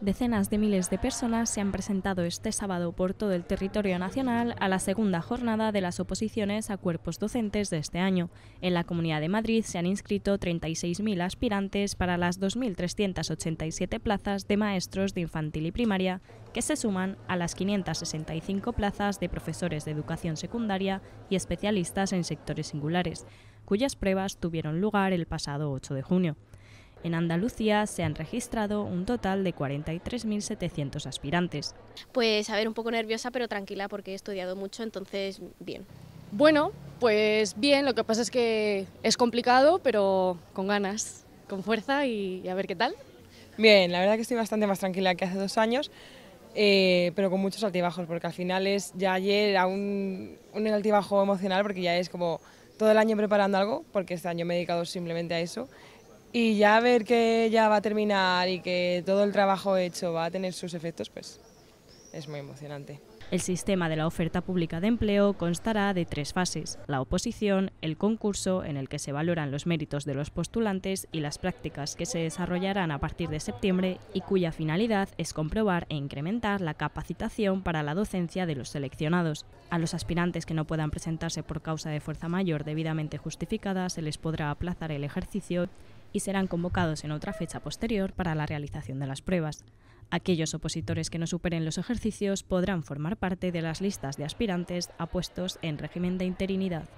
Decenas de miles de personas se han presentado este sábado por todo el territorio nacional a la segunda jornada de las oposiciones a cuerpos docentes de este año. En la Comunidad de Madrid se han inscrito 36.000 aspirantes para las 2.387 plazas de maestros de infantil y primaria, que se suman a las 565 plazas de profesores de educación secundaria y especialistas en sectores singulares, cuyas pruebas tuvieron lugar el pasado 8 de junio. En Andalucía se han registrado un total de 43.700 aspirantes. Pues a ver, un poco nerviosa pero tranquila porque he estudiado mucho, entonces bien. Bueno, pues bien, lo que pasa es que es complicado, pero con ganas, con fuerza y, a ver qué tal. Bien, la verdad que estoy bastante más tranquila que hace dos años, eh, pero con muchos altibajos, porque al final es ya ayer era un, un altibajo emocional, porque ya es como todo el año preparando algo, porque este año me he dedicado simplemente a eso, y ya ver que ya va a terminar y que todo el trabajo hecho va a tener sus efectos, pues es muy emocionante. El sistema de la oferta pública de empleo constará de tres fases, la oposición, el concurso, en el que se valoran los méritos de los postulantes y las prácticas que se desarrollarán a partir de septiembre y cuya finalidad es comprobar e incrementar la capacitación para la docencia de los seleccionados. A los aspirantes que no puedan presentarse por causa de fuerza mayor debidamente justificada se les podrá aplazar el ejercicio y serán convocados en otra fecha posterior para la realización de las pruebas. Aquellos opositores que no superen los ejercicios podrán formar parte de las listas de aspirantes a puestos en régimen de interinidad.